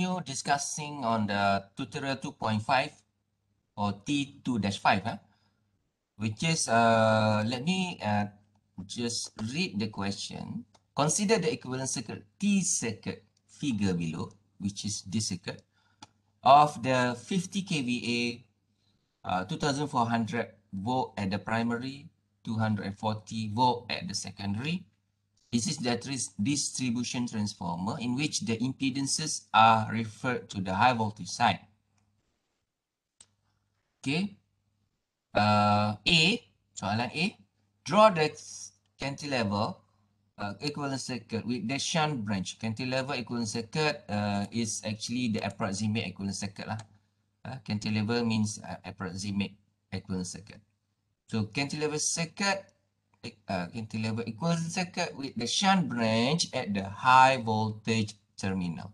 continue discussing on the tutorial 2.5 or T2-5, huh? which is, uh, let me uh, just read the question. Consider the equivalent circuit T circuit figure below, which is this circuit, of the 50 kVA uh, 2400 volt at the primary, 240 volt at the secondary, this is the distribution transformer in which the impedances are referred to the high voltage side. Okay. Uh, A, soalan A, draw the cantilever uh, equivalent circuit with the shunt branch. Cantilever equivalent circuit uh, is actually the approximate equivalent circuit lah. Uh, cantilever means uh, approximate equivalent circuit. So cantilever circuit uh, cantilever equals circuit with the shunt branch at the high voltage terminal.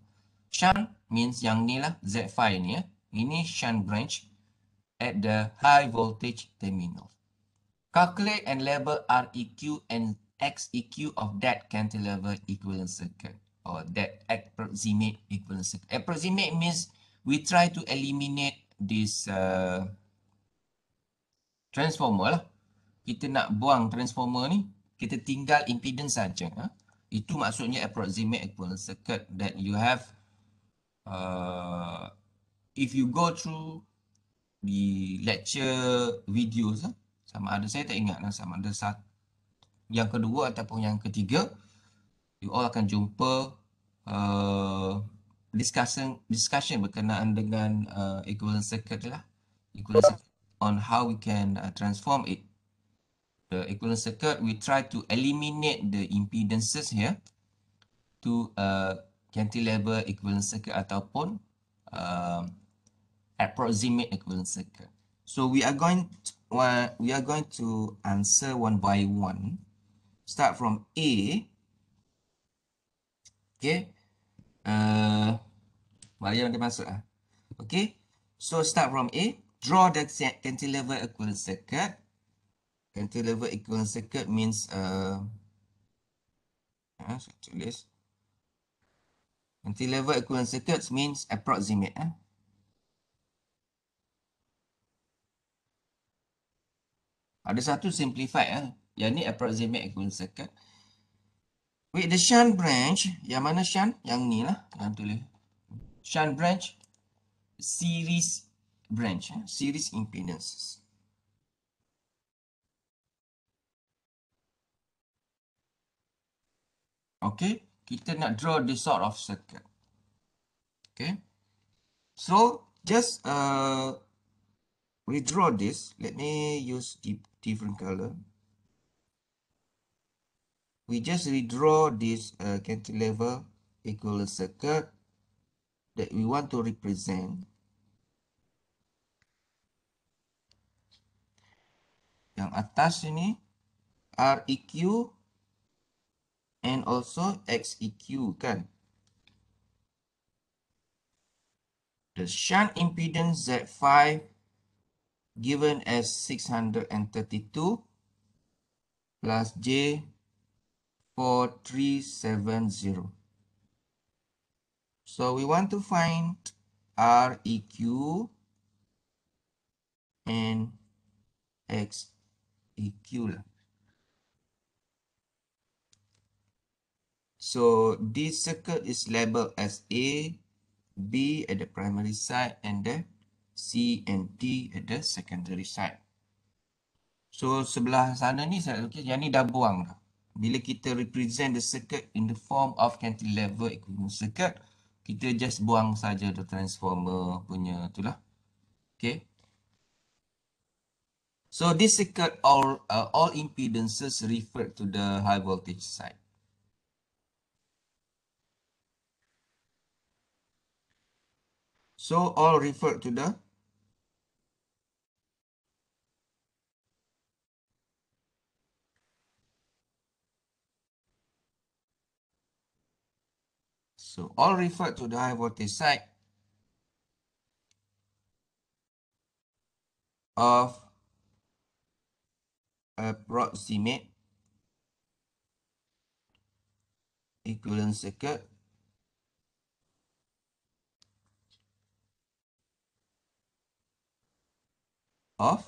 Shunt means yang ni lah, Z5 ni ya. Ini shunt branch at the high voltage terminal. Calculate and label REQ and XEQ of that cantilever equivalent circuit or that approximate equivalent circuit. Approximate means we try to eliminate this uh, transformer lah. kita nak buang transformer ni, kita tinggal impedance saja. Ha? Itu maksudnya approximate equal circuit that you have uh, if you go through the lecture videos ha? sama ada saya tak ingat lah, sama ada satu yang kedua ataupun yang ketiga you all akan jumpa uh, discussion discussion berkenaan dengan uh, equivalent circuit lah equivalent circuit on how we can uh, transform it the equivalent circuit, we try to eliminate the impedances here to a cantilever equivalent circuit ataupun uh, approximate equivalent circuit. So we are going to, we are going to answer one by one. Start from A. Okay. Uh, Maria dia masuk ah. Okay. So start from A. Draw the cantilever equivalent circuit. cantilever equivalent circuit means uh, yeah, to this. cantilever equivalent circuits means approximate eh? ada satu simplified eh? yang ni approximate equivalent circuit with the shunt branch yang mana shunt? yang ni lah yang tulis shunt branch series branch eh? series impedances Okay. Kita nak draw this sort of circle. Okay. So, just uh, draw this. Let me use different color. We just redraw this uh, cantilever equal circle that we want to represent. Yang atas ini, REQ and also XEQ kan. The shunt impedance Z5 given as 632 plus J 4370. So we want to find REQ and XEQ lah. So this circuit is labeled as A, B at the primary side and then C and D at the secondary side. So sebelah sana ni saya okay, yang ni dah buang Bila kita represent the circuit in the form of cantilever equivalent circuit, kita just buang saja the transformer punya tu lah, Okay. So this circuit all uh, all impedances refer to the high voltage side. So all refer to the So all refer to the high voltage side of approximate equivalent circuit of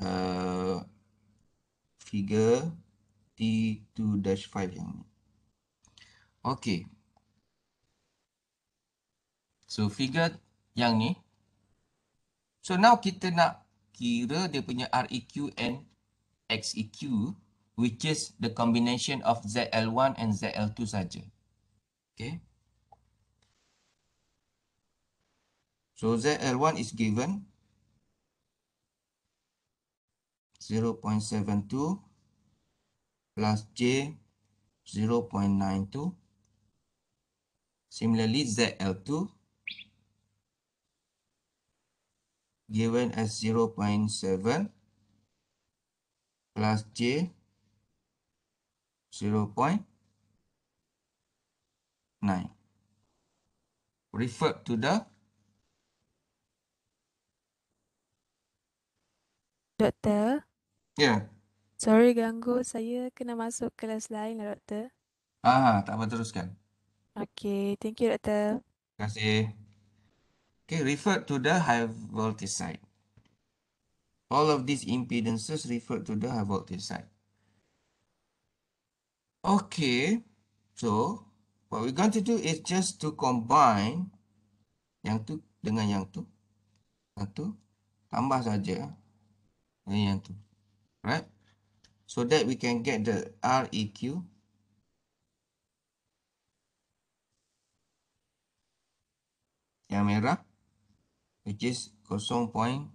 uh, figure T2-5 yang ni. Okay. So figure yang ni. So now kita nak kira dia punya REQ and XEQ which is the combination of ZL1 and ZL2 saja. Okay. So ZL1 is given 0.72 plus J 0.92. Similarly, ZL2 given as 0.7 plus J 0.92. Nine. Refer to the doctor. Ya. Yeah. Sorry ganggu, saya kena masuk kelas lain lah doktor. Ah, ah, tak apa teruskan. Okay, thank you doktor. Terima kasih. Okay, refer to the high voltage side. All of these impedances refer to the high voltage side. Okay, so what we're going to do is just to combine yang tu dengan yang tu. Yang tu, tambah saja. Ini yang tu right? So that we can get the REQ. Yang merah, which is 0.72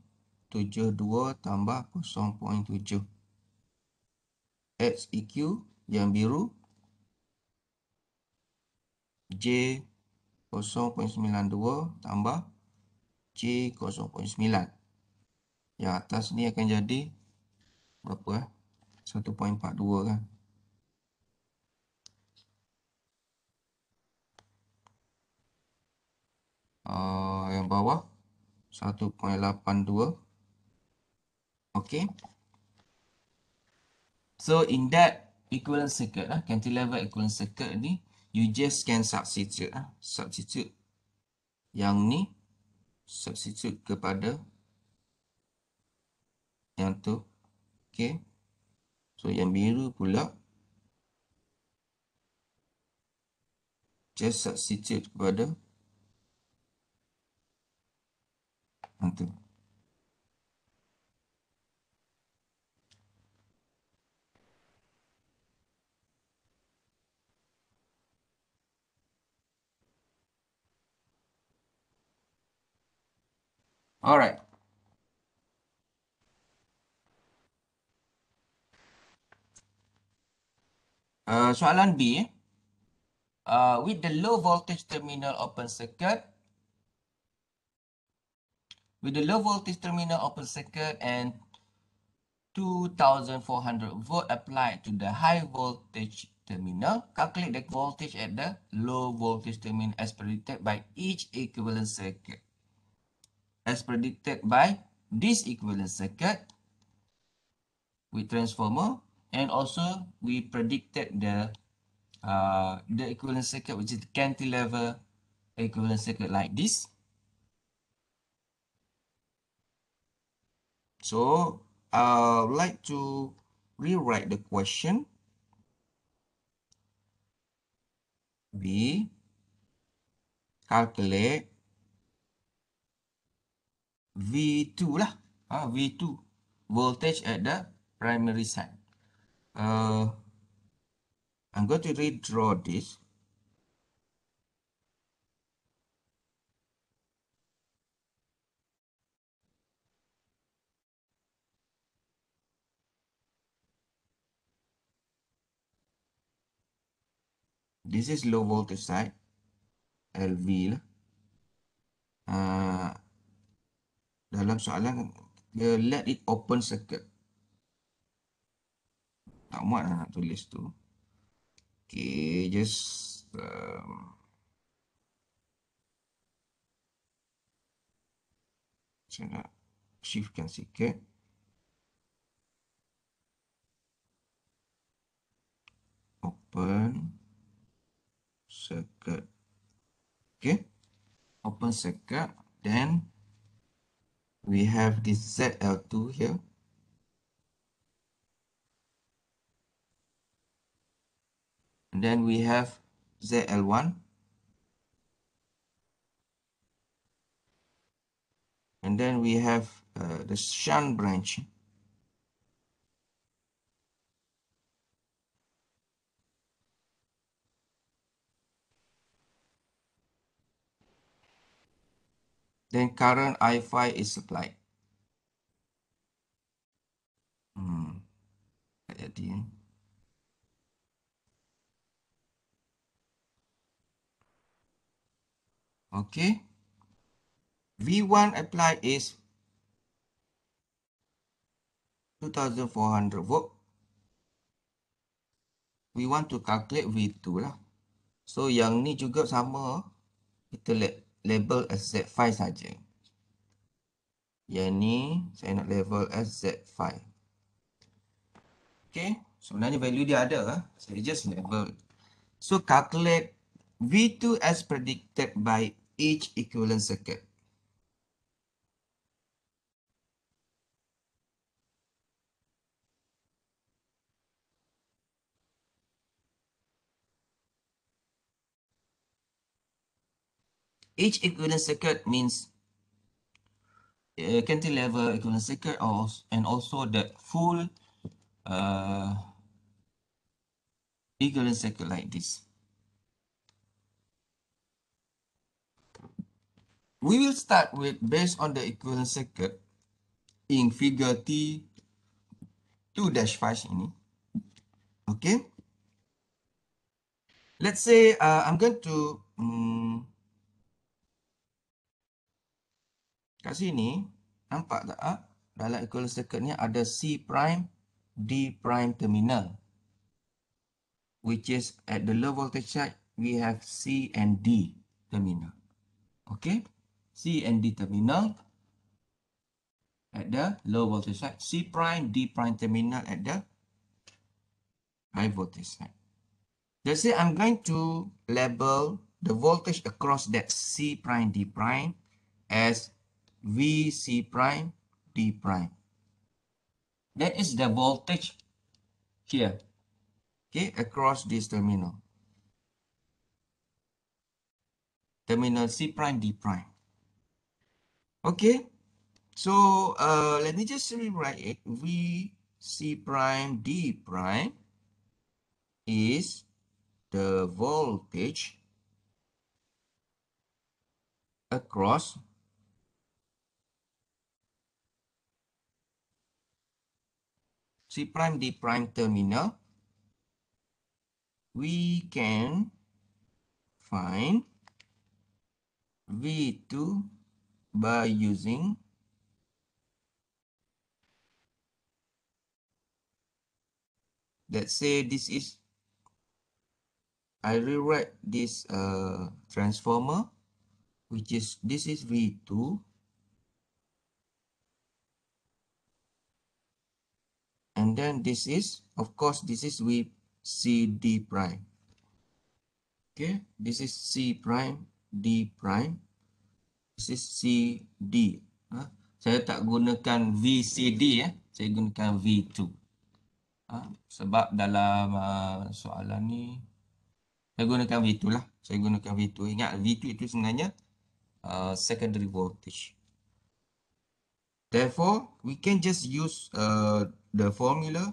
tambah 0.7. XEQ yang biru, J 0.92 tambah J 0.9. Yang atas ni akan jadi berapa eh? 1.42 kan. Uh, yang bawah 1.82. Okay. So in that equivalent circuit lah, cantilever equivalent circuit ni, you just can substitute lah. Substitute yang ni, substitute kepada yang tu Okay, So yang biru pula just substitute kepada antum. Alright. Uh, soalan B uh, with the low voltage terminal open circuit with the low voltage terminal open circuit and 2400 volt applied to the high voltage terminal calculate the voltage at the low voltage terminal as predicted by each equivalent circuit as predicted by this equivalent circuit with transformer And also, we predicted the uh, the equivalent circuit, which is the cantilever equivalent circuit like this. So I would like to rewrite the question. We calculate V2 lah, uh, ah, V2, voltage at the primary side. Uh, I'm going to redraw this. This is low voltage side, LV. Uh, dalam soalan, uh, let it open circuit. tak muat lah nak tulis tu. Okay, just um, saya nak shiftkan sikit. Open circuit. Okay. Open circuit. Then we have this ZL2 here. then we have ZL1. And then we have uh, the shunt branch. Then current I5 is supplied. Hmm. At the end. Okay. V1 apply is 2400 volt. We want to calculate V2 lah. So yang ni juga sama. Kita label as Z5 saja. Yang ni saya nak label as Z5. Okay. Sebenarnya value dia ada. Eh. Saya just label. So calculate V2 as predicted by each equivalent circuit. Each equivalent circuit means uh, cantilever equivalent circuit, or, and also the full uh, equivalent circuit like this. We will start with based on the equivalent circuit in figure T 2-5 ini. Okay. Let's say uh, I'm going to um, kat sini nampak tak uh, dalam equivalent circuit ni ada C prime D prime terminal which is at the low voltage side we have C and D terminal. Okay. C and D terminal at the low voltage side, C prime, D prime terminal at the high voltage side. That's it. I'm going to label the voltage across that C prime, D prime as VC prime, D prime. That is the voltage here, okay, across this terminal. Terminal C prime, D prime. Okay, so uh, let me just rewrite it. V C prime D prime is the voltage across C prime D prime terminal, we can find V2 by using let's say this is I rewrite this uh, transformer which is this is V2 and then this is of course this is with CD prime okay this is C prime D prime VCD. Ha? Saya tak gunakan VCD, ya. Eh. saya gunakan V2. Ha? Sebab dalam uh, soalan ni, saya gunakan V2 lah. Saya gunakan V2. Ingat V2 itu sebenarnya uh, secondary voltage. Therefore, we can just use uh, the formula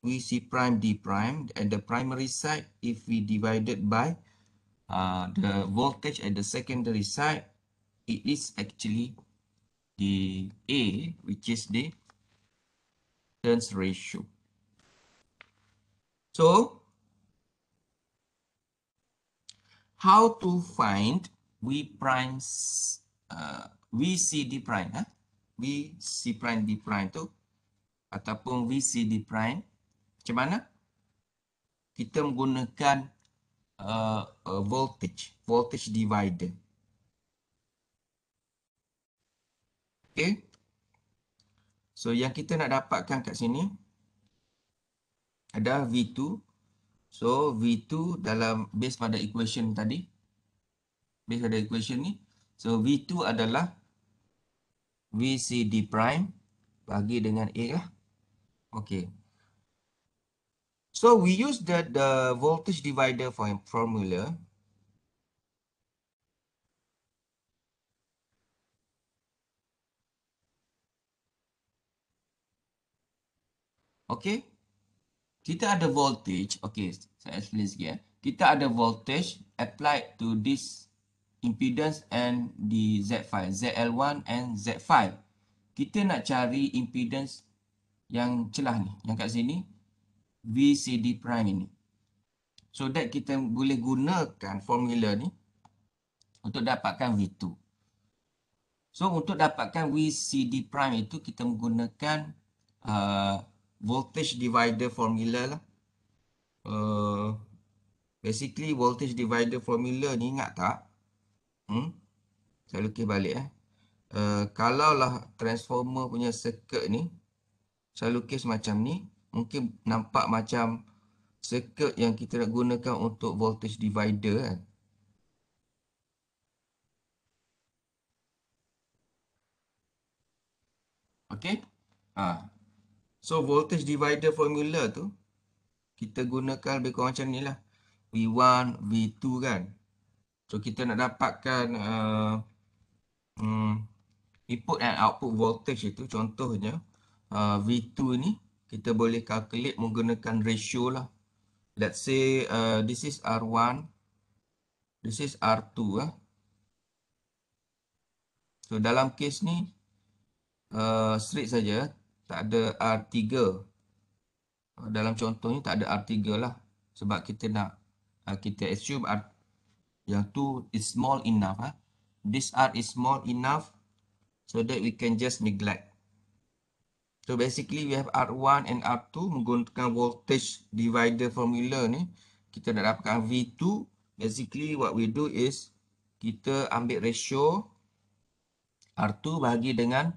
VC prime D prime at the primary side if we divided by uh, the voltage at the secondary side it is actually the A, which is the turns ratio. So, how to find uh, V prime, uh, VCD prime, huh? VC prime D prime tu ataupun VCD prime. Macam mana? Kita menggunakan uh, uh, voltage, voltage divider. Okay. So yang kita nak dapatkan kat sini ada V2. So V2 dalam base pada equation tadi. base pada equation ni. So V2 adalah VCD prime bagi dengan A lah. Okay. So we use the, the voltage divider for formula. Okay, Kita ada voltage. Okay, saya explain sikit. Eh. Kita ada voltage applied to this impedance and the Z5. ZL1 and Z5. Kita nak cari impedance yang celah ni. Yang kat sini. VCD prime ini. So that kita boleh gunakan formula ni untuk dapatkan V2. So untuk dapatkan VCD prime itu kita menggunakan uh, voltage divider formula lah. Uh, basically voltage divider formula ni ingat tak? Hmm? Saya lukis balik eh. Uh, kalaulah transformer punya circuit ni saya lukis macam ni mungkin nampak macam circuit yang kita nak gunakan untuk voltage divider kan okey ah So voltage divider formula tu kita gunakan lebih kurang macam ni lah. V1, V2 kan. So kita nak dapatkan uh, um, input and output voltage itu contohnya uh, V2 ni kita boleh calculate menggunakan ratio lah. Let's say uh, this is R1, this is R2 lah. Eh. So dalam case ni uh, straight saja tak ada R3 ah, dalam contohnya tak ada R3 lah sebab kita nak ah, kita assume R yang tu is small enough huh? Ah. this R is small enough so that we can just neglect so basically we have R1 and R2 menggunakan voltage divider formula ni kita nak dapatkan V2 basically what we do is kita ambil ratio R2 bahagi dengan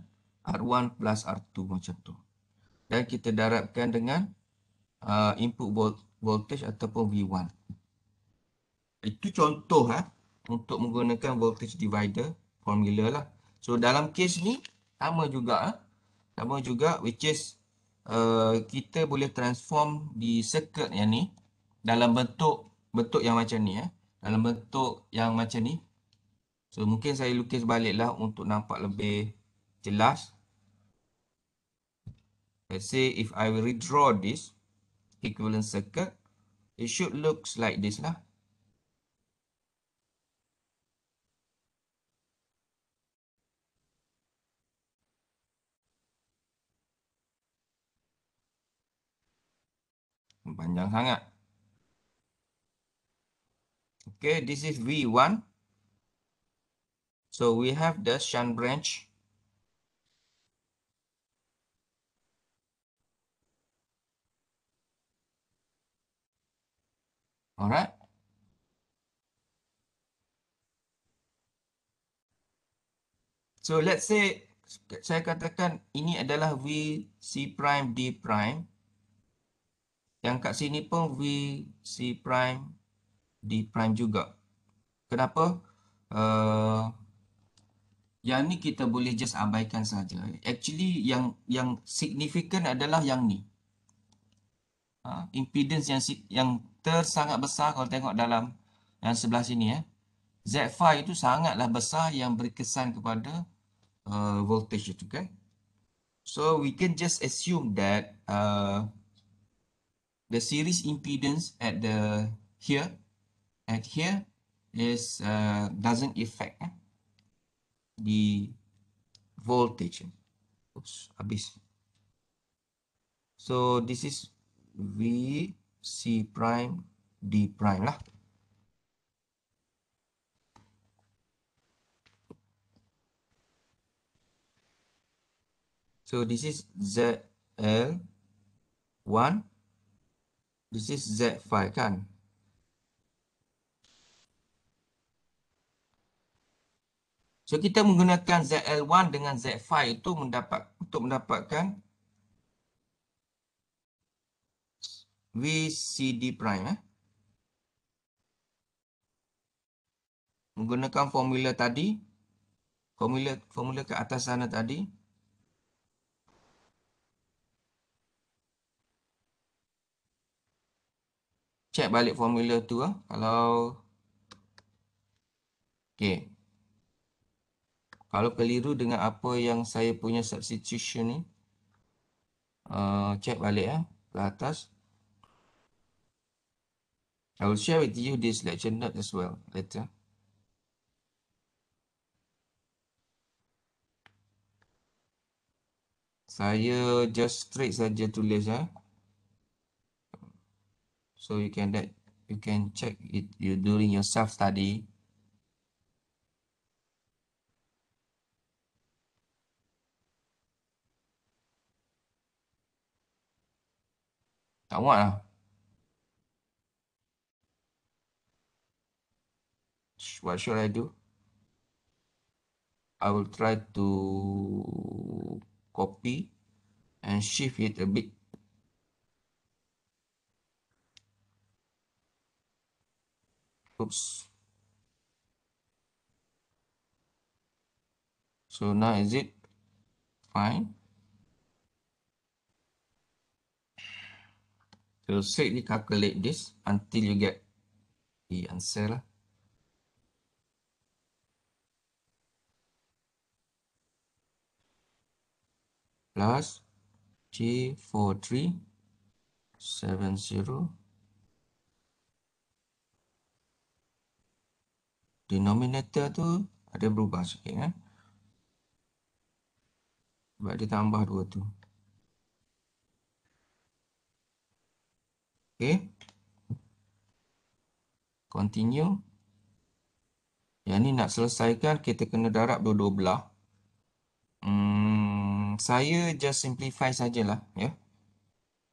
R1 plus R2 macam tu. Dan kita darabkan dengan uh, input volt, voltage ataupun V1. Itu contoh ha, untuk menggunakan voltage divider formula lah. So dalam case ni sama juga. Ha, sama juga which is uh, kita boleh transform di circuit yang ni. Dalam bentuk bentuk yang macam ni. Ha. Dalam bentuk yang macam ni. So mungkin saya lukis baliklah untuk nampak lebih jelas. Let's say if I will redraw this equivalent circuit, it should looks like this lah. Panjang sangat. Okay, this is V1. So we have the shunt branch. Alright, So let's say saya katakan ini adalah V C prime D prime. Yang kat sini pun V C prime D prime juga. Kenapa? Uh, yang ni kita boleh just abaikan saja. Actually yang yang signifikan adalah yang ni ha, impedance yang yang tersangat besar kalau tengok dalam yang sebelah sini ya eh. Z5 itu sangatlah besar yang berkesan kepada uh, voltage itu okay? So we can just assume that uh, the series impedance at the here at here is uh, doesn't affect eh? the voltage. Oops, habis. So this is V, C prime, D prime lah. So this is Z L 1. This is Z 5 kan? So kita menggunakan ZL1 dengan Z5 itu mendapat untuk mendapatkan VCD prime eh. Menggunakan formula tadi formula formula ke atas sana tadi Check balik formula tu ah. Kalau okay, Kalau keliru dengan apa yang saya punya substitution ni, uh, check balik ya, ke atas. I will share with you this lecture note as well later. Saya just straight saja tulis ya. So you can that you can check it you during your self study. Tak muat lah. what should I do? I will try to copy and shift it a bit. Oops. So now is it fine? So safely calculate this until you get the answer. Lah. plus G four three seven zero denominator tu ada berubah sikit eh. Sebab dia tambah dua tu. Okay. Continue. Yang ni nak selesaikan kita kena darab dua-dua belah. Hmm saya just simplify sajalah ya.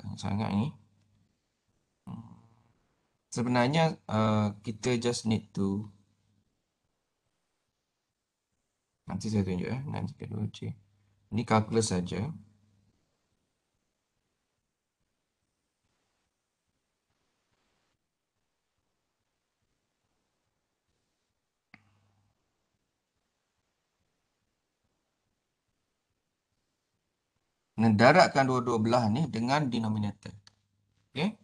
Banyak sangat ni. Hmm. Sebenarnya uh, kita just need to nanti saya tunjuk eh nanti kedua c. Ini calculus saja. Mendaratkan dua-dua belah ni dengan denominator. Okay.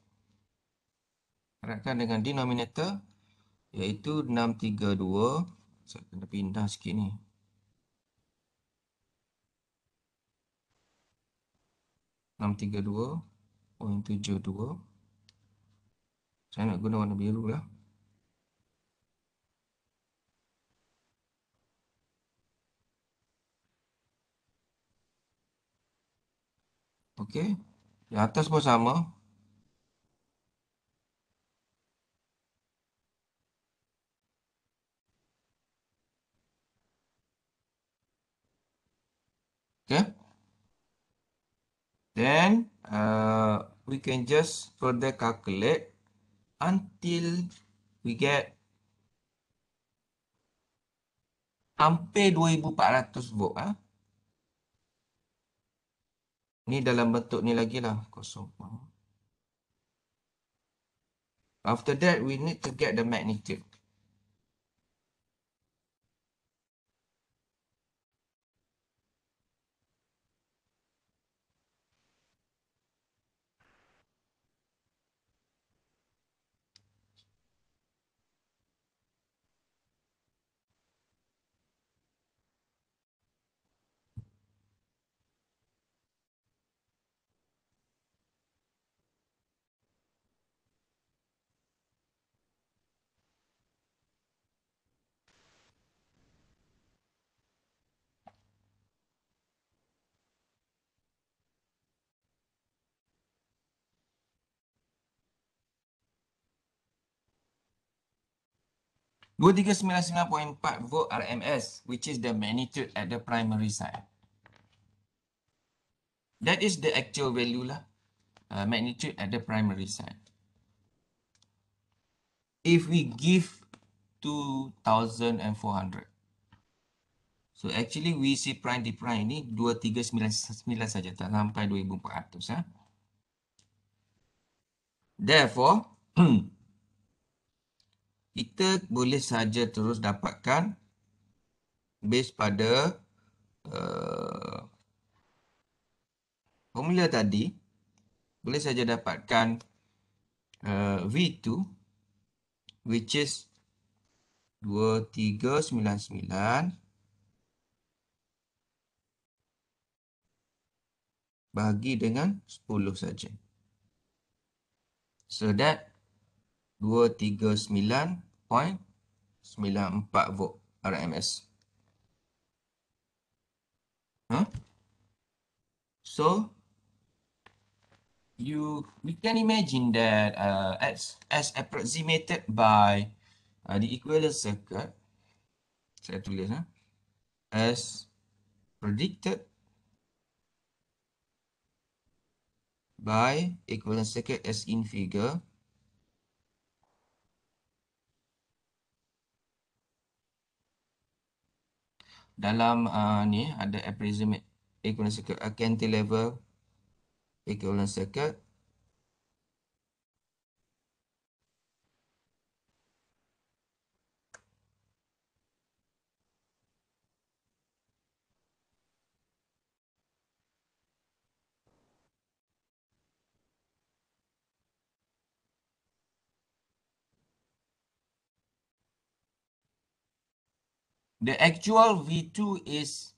Daratkan dengan denominator. Iaitu 632. Saya kena pindah sikit ni. enam tiga dua, oh, tujuh dua. Saya nak guna warna biru lah. Okey. Di atas pun sama. Okey. Then uh, we can just further calculate until we get sampai 2400 volt ah. Huh? Ni dalam bentuk ni lagi lah kosong. After that, we need to get the magnitude. 2399.4 volt RMS, which is the magnitude at the primary side. That is the actual value lah, uh, magnitude at the primary side. If we give 2400, so actually we see prime di prime ni 2399 saja tak sampai 2400 ya. Ha? Therefore, kita boleh saja terus dapatkan base pada uh, formula tadi boleh saja dapatkan uh, eh, V2 which is 2399 bagi dengan 10 saja so that 239 0.94 volt RMS. Huh? So you we can imagine that uh, as as approximated by uh, the equivalent circuit. Saya tulis huh? as predicted by equivalent circuit as in figure. dalam uh, ni ada aprismic equivalent circuit, uh, a cantilever equivalent circuit the actual V2 is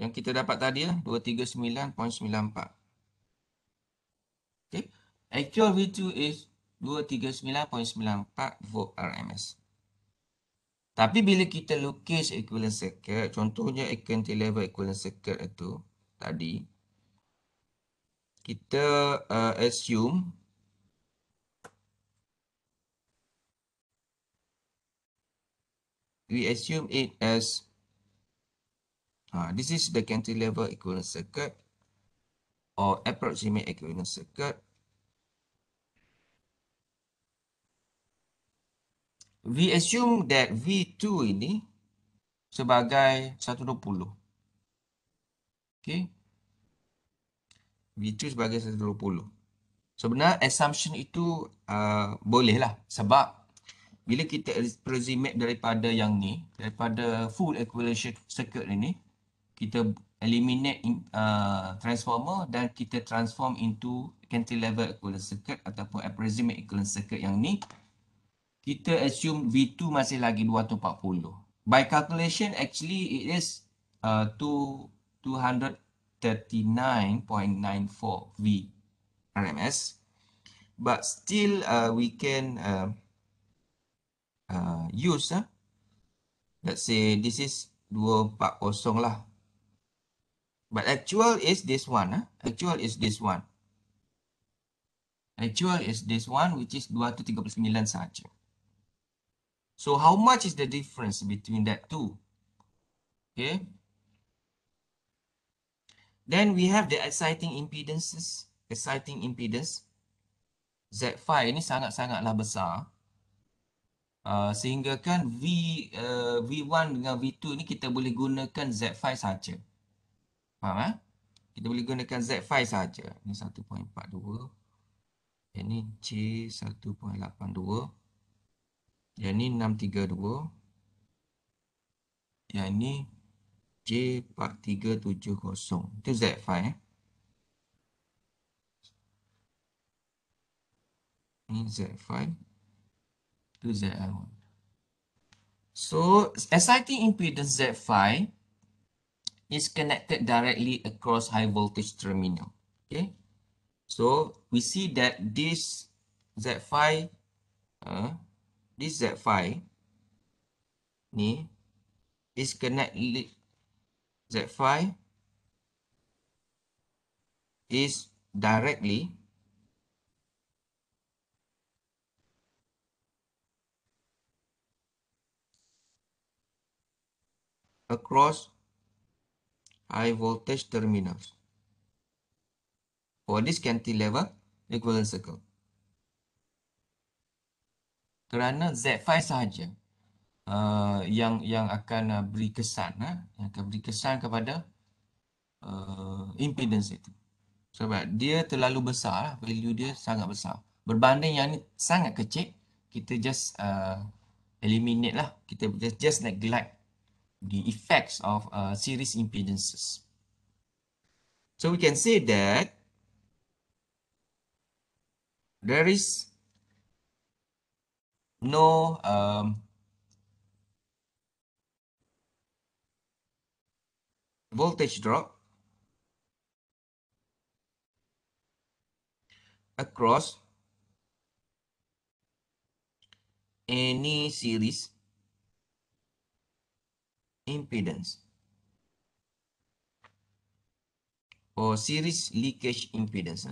yang kita dapat tadi lah 239.94 okay. actual V2 is 239.94 volt RMS tapi bila kita lukis equivalent circuit contohnya equivalent level equivalent circuit itu tadi kita uh, assume we assume it as uh, this is the cantilever equivalent circuit or approximate equivalent circuit we assume that V2 ini sebagai 120 okay V2 sebagai 120. Sebenarnya assumption itu uh, boleh sebab bila kita approximate daripada yang ni, daripada full equalization circuit ni, kita eliminate in, uh, transformer dan kita transform into cantilever equivalent circuit ataupun approximate equivalent circuit yang ni, kita assume V2 masih lagi 240. By calculation actually it is uh, 39.94 V RMS. But still, uh, we can uh, uh, use, uh, let's say this is 240 lah. But actual is this one. Uh, actual is this one. Actual is this one, which is 239 sahaja. So, how much is the difference between that two? Okay. Then we have the exciting impedances. Exciting impedance. Z5 ini sangat-sangatlah besar. Uh, sehingga kan v, uh, V1 dengan V2 ni kita boleh gunakan Z5 saja, Faham eh? Kita boleh gunakan Z5 saja. Ini 1.42. Ini C1.82. Yang ni 632. Yang ni J part 370. Itu Z file. Eh? Ini Z file. Itu Z 1 So, SIT impedance Z file is connected directly across high voltage terminal. Okay. So, we see that this Z file uh, this Z file ni is connected Z five is directly across high voltage terminals for this cantilever equivalent circle. Kerana Z5 sahaja uh, yang yang akan uh, beri kesan uh, yang akan beri kesan kepada uh, impedance itu sebab dia terlalu besar uh, value dia sangat besar berbanding yang ni sangat kecil kita just uh, eliminate lah kita just, just neglect the effects of uh, series impedances so we can say that there is no um, voltage drop across any series impedance or series leakage impedance.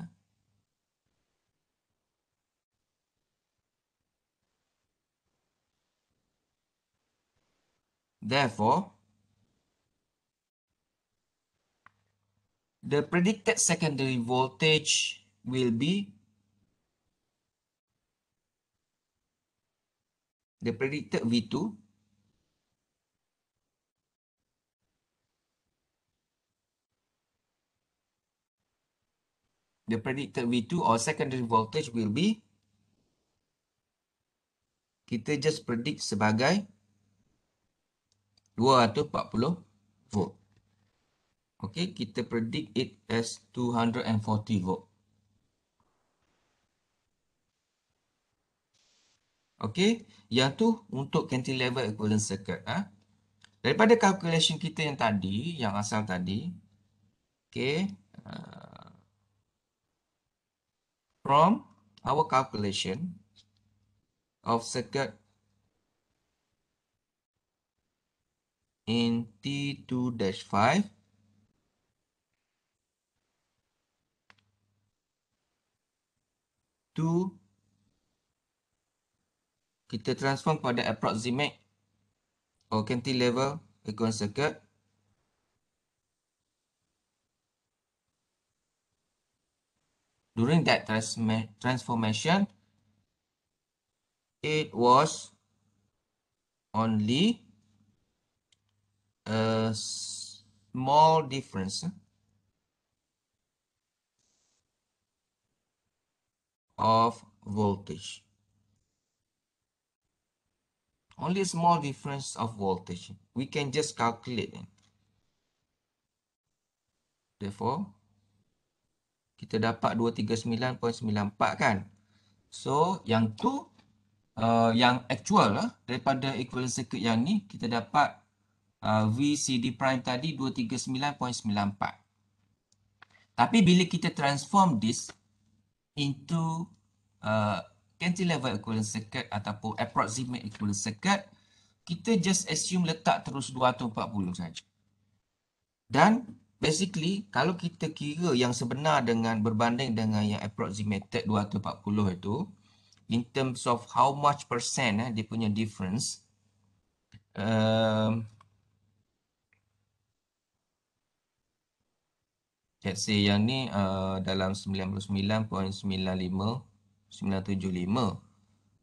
Therefore, the predicted secondary voltage will be the predicted V2 the predicted V2 or secondary voltage will be kita just predict sebagai 240 volt Okay, kita predict it as 240 volt. Okay, yang tu untuk cantilever equivalent circuit. Ha? Daripada calculation kita yang tadi, yang asal tadi. Okay. Uh, from our calculation of circuit in T2-5. tu kita transform pada approximate or cantilever icon circuit during that transformation it was only a small difference of voltage. Only a small difference of voltage. We can just calculate. it. Therefore, kita dapat 239.94 kan? So, yang tu, uh, yang actual lah daripada equivalent circuit yang ni, kita dapat uh, VCD prime tadi 239.94. Tapi bila kita transform this, into a uh, cantilever equivalent circuit ataupun approximate equivalent circuit kita just assume letak terus 240 saja. Dan basically kalau kita kira yang sebenar dengan berbanding dengan yang approximated 240 itu in terms of how much percent eh, dia punya difference um, Let's say yang ni uh, dalam 99.95 975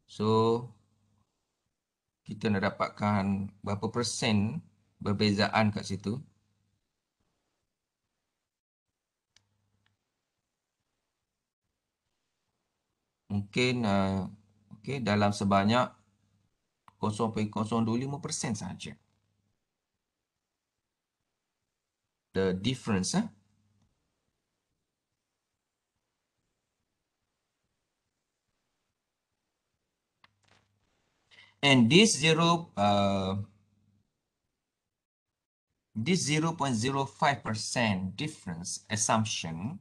So Kita nak dapatkan berapa persen Perbezaan kat situ Mungkin uh, okay, dalam sebanyak 0.025% saja. The difference eh? and this zero uh, this 0.05% percent difference assumption,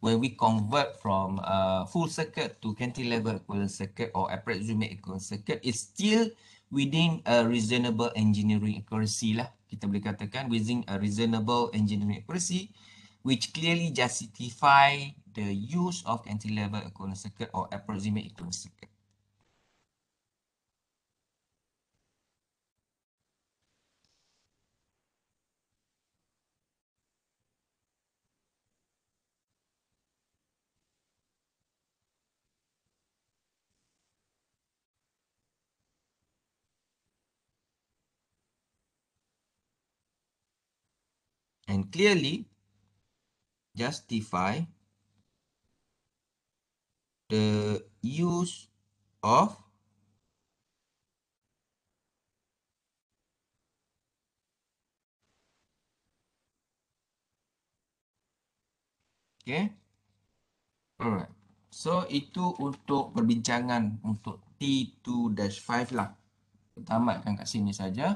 when we convert from uh, full circuit to cantilever equivalent circuit or approximate equivalent circuit, is still within a reasonable engineering accuracy lah. Kita boleh katakan within a reasonable engineering accuracy, which clearly justify the use of cantilever equivalent circuit or approximate equivalent circuit. and clearly justify the use of okay alright so itu untuk perbincangan untuk T2-5 lah kita tamatkan kat sini saja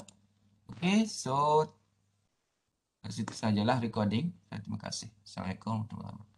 okay so itu sajalah recording. Terima kasih. Assalamualaikum warahmatullahi wabarakatuh.